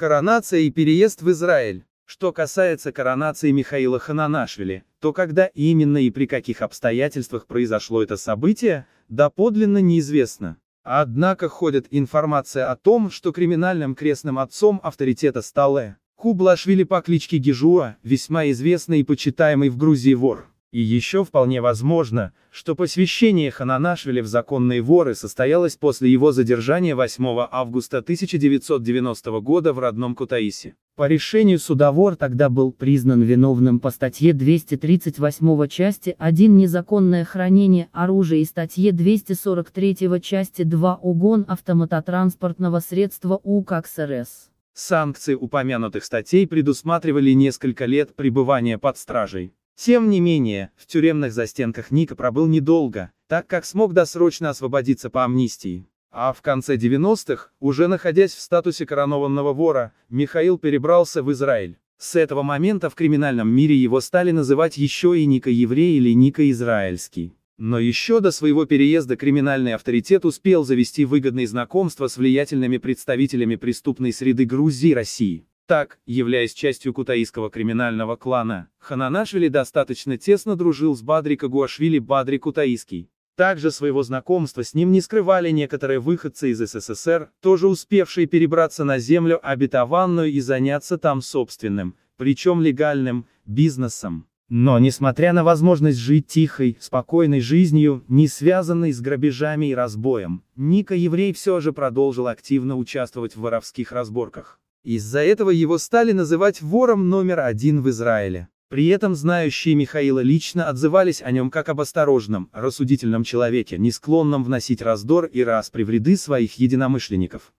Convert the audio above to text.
Коронация и переезд в Израиль. Что касается коронации Михаила Хананашвили, то когда именно и при каких обстоятельствах произошло это событие, доподлинно неизвестно. Однако ходит информация о том, что криминальным крестным отцом авторитета стал Э. Кублашвили по кличке Гижуа, весьма известный и почитаемый в Грузии вор. И еще вполне возможно, что посвящение Хананашвили в законные воры состоялось после его задержания 8 августа 1990 года в родном Кутаиси. По решению суда вор тогда был признан виновным по статье 238 части 1 незаконное хранение оружия и статье 243 части 2 угон автомототранспортного средства УК РС. Санкции упомянутых статей предусматривали несколько лет пребывания под стражей. Тем не менее, в тюремных застенках Ника пробыл недолго, так как смог досрочно освободиться по амнистии. А в конце 90-х, уже находясь в статусе коронованного вора, Михаил перебрался в Израиль. С этого момента в криминальном мире его стали называть еще и Ника Еврей или Ника Израильский. Но еще до своего переезда криминальный авторитет успел завести выгодные знакомства с влиятельными представителями преступной среды Грузии и России. Так, являясь частью кутаистского криминального клана, Хананашвили достаточно тесно дружил с Бадри Кагуашвили Бадри Кутаиский. Также своего знакомства с ним не скрывали некоторые выходцы из СССР, тоже успевшие перебраться на землю обетованную и заняться там собственным, причем легальным, бизнесом. Но несмотря на возможность жить тихой, спокойной жизнью, не связанной с грабежами и разбоем, Ника Еврей все же продолжил активно участвовать в воровских разборках. Из-за этого его стали называть вором номер один в Израиле. При этом знающие Михаила лично отзывались о нем как об осторожном, рассудительном человеке, не склонном вносить раздор и распри в ряды своих единомышленников.